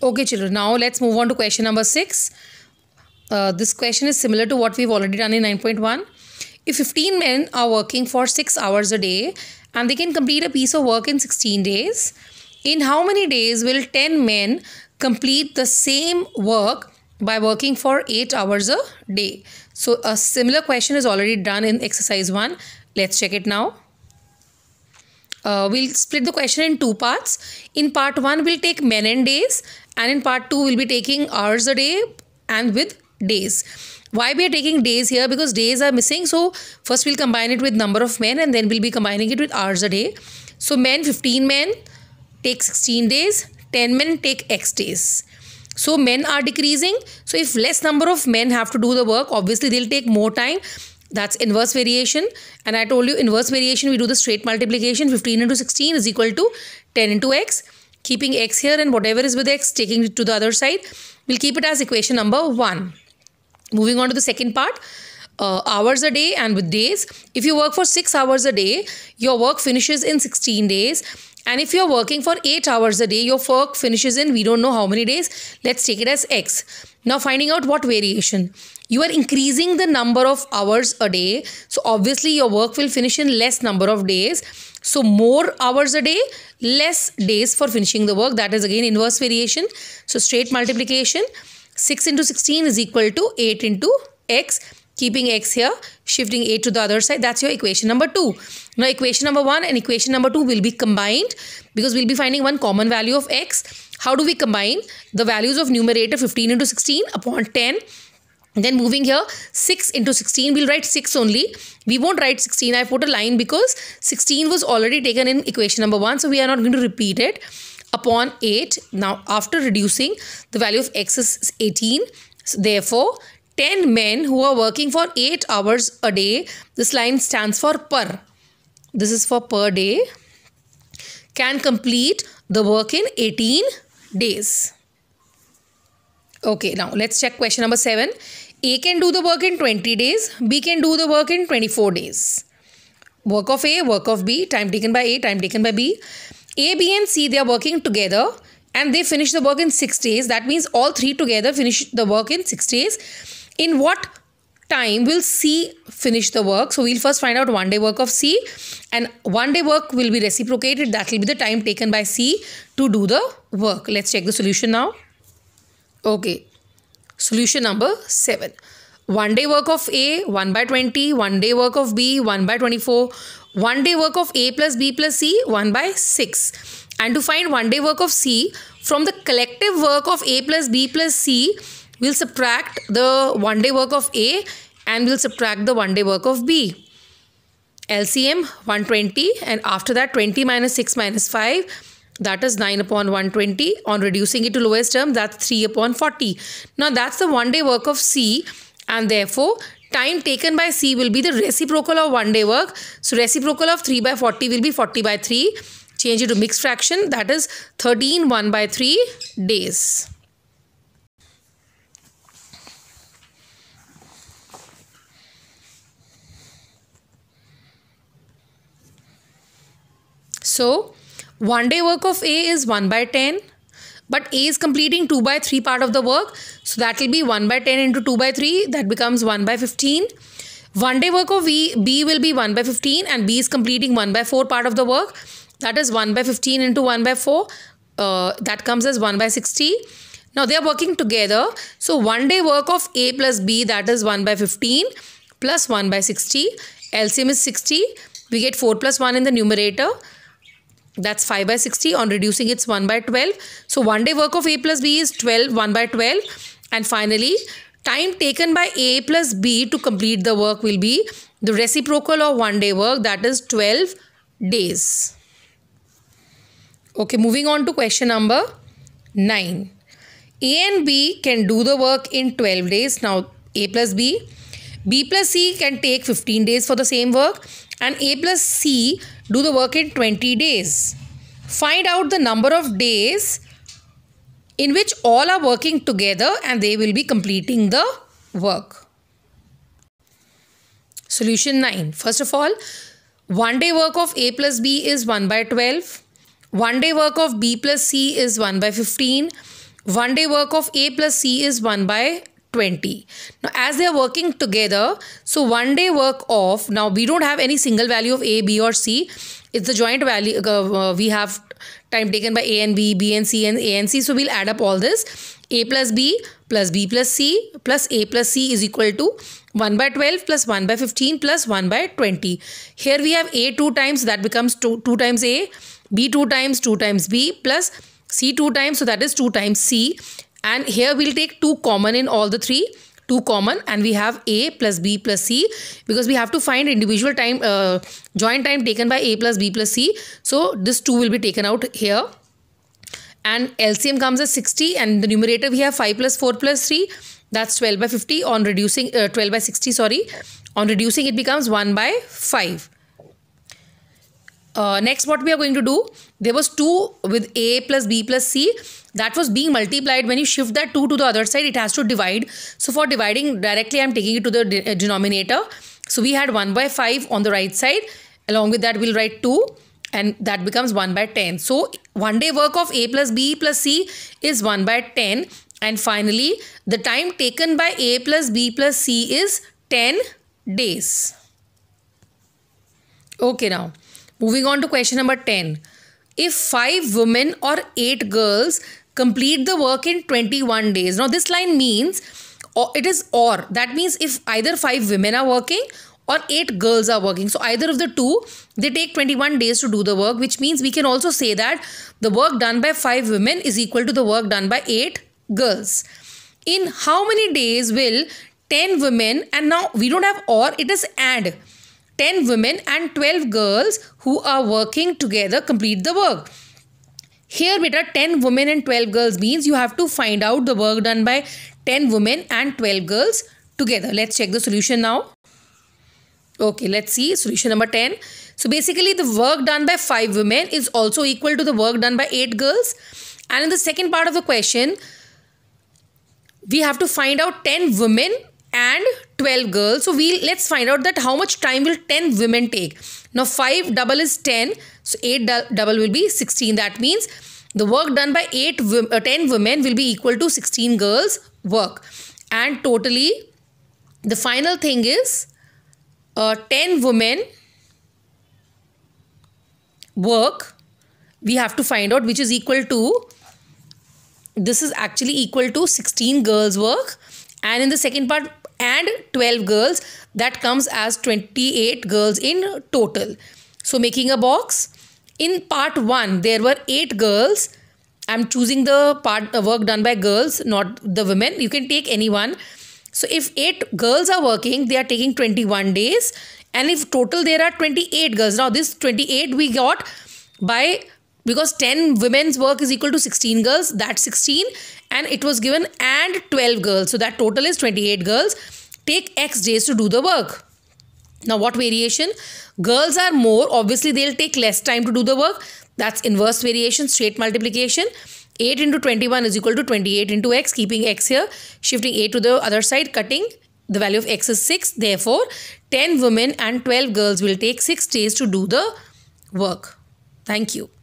Okay children, now let's move on to question number 6. Uh, this question is similar to what we've already done in 9.1. If 15 men are working for 6 hours a day and they can complete a piece of work in 16 days, in how many days will 10 men complete the same work by working for 8 hours a day? So a similar question is already done in exercise 1. Let's check it now. Uh, we'll split the question in two parts. In part 1, we'll take men and days and in part 2 we'll be taking hours a day and with days why we are taking days here because days are missing so first we'll combine it with number of men and then we'll be combining it with hours a day so men 15 men take 16 days 10 men take x days so men are decreasing so if less number of men have to do the work obviously they'll take more time that's inverse variation and i told you inverse variation we do the straight multiplication 15 into 16 is equal to 10 into x keeping x here and whatever is with x, taking it to the other side. We'll keep it as equation number 1. Moving on to the second part. Uh, hours a day and with days. If you work for 6 hours a day, your work finishes in 16 days. And if you're working for 8 hours a day, your work finishes in we don't know how many days. Let's take it as x. Now, finding out what variation. You are increasing the number of hours a day. So, obviously, your work will finish in less number of days. So, more hours a day, less days for finishing the work. That is again inverse variation. So, straight multiplication 6 into 16 is equal to 8 into x keeping x here, shifting 8 to the other side. That's your equation number 2. Now, equation number 1 and equation number 2 will be combined because we'll be finding one common value of x how do we combine the values of numerator 15 into 16 upon 10? then moving here 6 into 16 we'll write 6 only we won't write 16 i put a line because 16 was already taken in equation number 1 so we are not going to repeat it upon 8 now after reducing the value of x is 18 so therefore 10 men who are working for 8 hours a day this line stands for per this is for per day can complete the work in 18 days. Okay, now let's check question number 7. A can do the work in 20 days. B can do the work in 24 days. Work of A, work of B, time taken by A, time taken by B. A, B and C, they are working together and they finish the work in 6 days. That means all three together finish the work in 6 days. In what time will C finish the work. So we'll first find out one day work of C and one day work will be reciprocated. That will be the time taken by C to do the work. Let's check the solution now. Okay. Solution number 7. One day work of A 1 by 20, one day work of B 1 by 24, one day work of A plus B plus C 1 by 6. And to find one day work of C from the collective work of A plus B plus C We'll subtract the one day work of A and we'll subtract the one day work of B. LCM 120 and after that 20 minus 6 minus 5 that is 9 upon 120 on reducing it to lowest term that's 3 upon 40. Now that's the one day work of C and therefore time taken by C will be the reciprocal of one day work. So reciprocal of 3 by 40 will be 40 by 3. Change it to mixed fraction that is 13 1 by 3 days. So, 1 day work of A is 1 by 10 but A is completing 2 by 3 part of the work. So that will be 1 by 10 into 2 by 3. That becomes 1 by 15. One day work of B, B will be 1 by 15 and B is completing 1 by 4 part of the work. That is 1 by 15 into 1 by 4. Uh, that comes as 1 by 60. Now they are working together. So one day work of A plus B that is 1 by 15 plus 1 by 60. LCM is 60. We get 4 plus 1 in the numerator. That's 5 by 60. On reducing, it's 1 by 12. So one day work of A plus B is 12, 1 by 12. And finally, time taken by A plus B to complete the work will be the reciprocal of one day work that is 12 days. Okay, moving on to question number 9. A and B can do the work in 12 days. Now A plus B B plus C can take 15 days for the same work and A plus C do the work in 20 days. Find out the number of days in which all are working together and they will be completing the work. Solution 9. First of all, one day work of A plus B is 1 by 12. One day work of B plus C is 1 by 15. One day work of A plus C is 1 by 20. Now, as they are working together, so one day work of, now we don't have any single value of A, B or C. It's the joint value, uh, uh, we have time taken by A and B, B and C and A and C. So, we'll add up all this. A plus B plus B plus C plus A plus C is equal to 1 by 12 plus 1 by 15 plus 1 by 20. Here we have A 2 times, that becomes 2, 2 times A, B 2 times, 2 times B plus C 2 times, so that is 2 times C and here we'll take 2 common in all the three. 2 common and we have a plus b plus c because we have to find individual time uh, joint time taken by a plus b plus c. So this 2 will be taken out here and LCM comes as 60 and the numerator we have 5 plus 4 plus 3 that's 12 by 50 on reducing uh, 12 by 60 sorry on reducing it becomes 1 by 5 uh, next what we are going to do there was 2 with a plus b plus c that was being multiplied when you shift that 2 to the other side it has to divide so for dividing directly i'm taking it to the de uh, denominator so we had 1 by 5 on the right side along with that we'll write 2 and that becomes 1 by 10 so one day work of a plus b plus c is 1 by 10 and finally the time taken by a plus b plus c is 10 days okay now Moving on to question number 10. If five women or eight girls complete the work in 21 days. Now, this line means or it is or. That means if either five women are working or eight girls are working. So, either of the two, they take 21 days to do the work, which means we can also say that the work done by five women is equal to the work done by eight girls. In how many days will 10 women, and now we don't have or, it is and 10 women and 12 girls who are working together complete the work. Here, beta 10 women and 12 girls means you have to find out the work done by 10 women and 12 girls together. Let's check the solution now. Okay, let's see solution number 10. So basically the work done by 5 women is also equal to the work done by 8 girls. And in the second part of the question, we have to find out 10 women and 12 girls so we let's find out that how much time will 10 women take now 5 double is 10 so 8 double will be 16 that means the work done by 8 uh, 10 women will be equal to 16 girls work and totally the final thing is uh, 10 women work we have to find out which is equal to this is actually equal to 16 girls work and in the second part and 12 girls that comes as 28 girls in total so making a box in part 1 there were 8 girls i'm choosing the part the work done by girls not the women you can take anyone so if 8 girls are working they are taking 21 days and if total there are 28 girls now this 28 we got by because 10 women's work is equal to 16 girls that's 16 and it was given and 12 girls so that total is 28 girls take x days to do the work now what variation girls are more obviously they'll take less time to do the work that's inverse variation straight multiplication 8 into 21 is equal to 28 into x keeping x here shifting 8 to the other side cutting the value of x is 6 therefore 10 women and 12 girls will take 6 days to do the work thank you